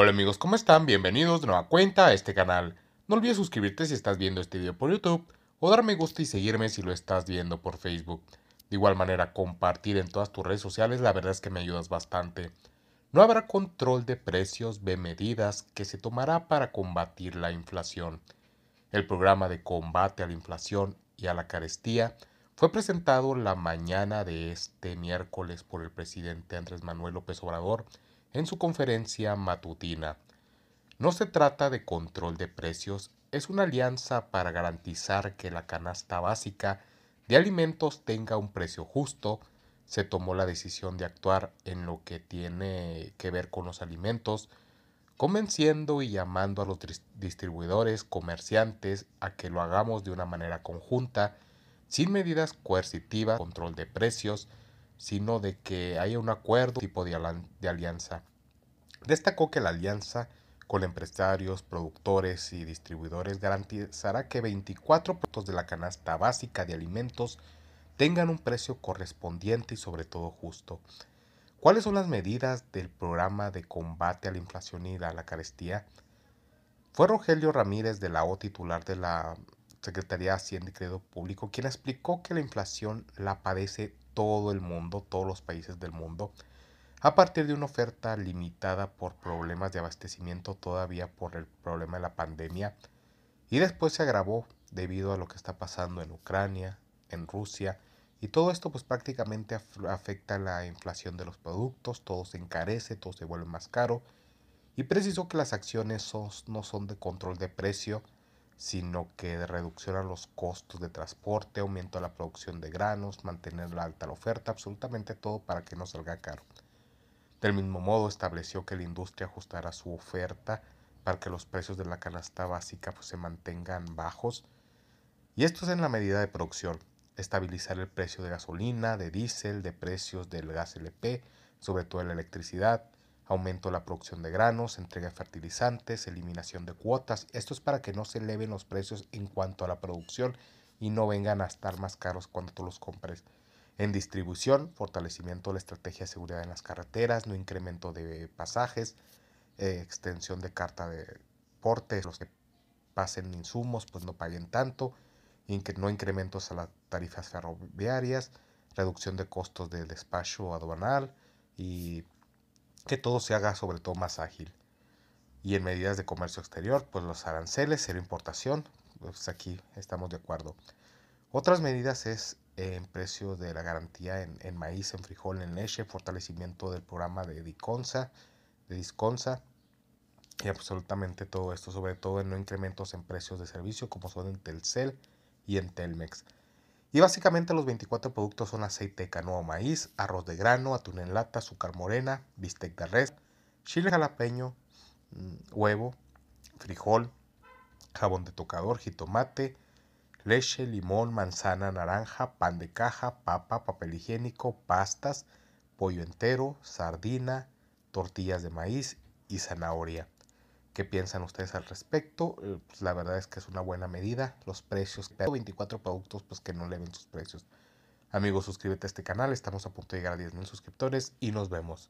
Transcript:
Hola amigos, ¿cómo están? Bienvenidos de nueva cuenta a este canal. No olvides suscribirte si estás viendo este video por YouTube o dar me gusta y seguirme si lo estás viendo por Facebook. De igual manera, compartir en todas tus redes sociales, la verdad es que me ayudas bastante. No habrá control de precios ve medidas que se tomará para combatir la inflación. El programa de combate a la inflación y a la carestía fue presentado la mañana de este miércoles por el presidente Andrés Manuel López Obrador en su conferencia matutina. No se trata de control de precios, es una alianza para garantizar que la canasta básica de alimentos tenga un precio justo. Se tomó la decisión de actuar en lo que tiene que ver con los alimentos, convenciendo y llamando a los distribuidores, comerciantes, a que lo hagamos de una manera conjunta, sin medidas coercitivas, control de precios, sino de que haya un acuerdo tipo de, alianza. Destacó que la alianza con empresarios, productores y distribuidores garantizará que 24 productos de la canasta básica de alimentos tengan un precio correspondiente y sobre todo justo. ¿Cuáles son las medidas del programa de combate a la inflación y a la carestía? Fue Rogelio Ramírez de la O, titular de la Secretaría de Hacienda y Crédito Público, quien explicó que la inflación la padece todo el mundo, todos los países del mundo, a partir de una oferta limitada por problemas de abastecimiento todavía por el problema de la pandemia y después se agravó debido a lo que está pasando en Ucrania, en Rusia y todo esto pues prácticamente afecta la inflación de los productos, todo se encarece, todo se vuelve más caro y preciso que las acciones no son de control de precio, sino que de reducción a los costos de transporte, aumento a la producción de granos, mantener la alta la oferta, absolutamente todo para que no salga caro. Del mismo modo, estableció que la industria ajustará su oferta para que los precios de la canasta básica pues, se mantengan bajos. Y esto es en la medida de producción. Estabilizar el precio de gasolina, de diésel, de precios del gas LP, sobre todo de la electricidad, aumento de la producción de granos, entrega de fertilizantes, eliminación de cuotas. Esto es para que no se eleven los precios en cuanto a la producción y no vengan a estar más caros cuando tú los compres. En distribución, fortalecimiento de la estrategia de seguridad en las carreteras, no incremento de pasajes, eh, extensión de carta de portes, los que pasen insumos pues no paguen tanto, no incrementos a las tarifas ferroviarias, reducción de costos del despacho aduanal y que todo se haga sobre todo más ágil. Y en medidas de comercio exterior, pues los aranceles, cero importación, pues aquí estamos de acuerdo. Otras medidas es en precio de la garantía en, maíz, en frijol, en leche, fortalecimiento del programa de Diconsa, de Disconsa, y absolutamente todo esto, sobre todo en no incrementos en precios de servicio como son en Telcel y en Telmex. Y básicamente los 24 productos son aceite de canoa maíz, arroz de grano, atún en lata, azúcar morena, bistec de res, chile jalapeño, mm, huevo, frijol, jabón de tocador, jitomate, leche, limón, manzana, naranja, pan de caja, papa, papel higiénico, pastas, pollo entero, sardina, tortillas de maíz y zanahoria. ¿Qué piensan ustedes al respecto? Eh, pues, la verdad es que es una buena medida. Los precios, 24 productos, pues que no ven sus precios. Amigos, suscríbete a este canal. Estamos a punto de llegar a 10.000 suscriptores y nos vemos.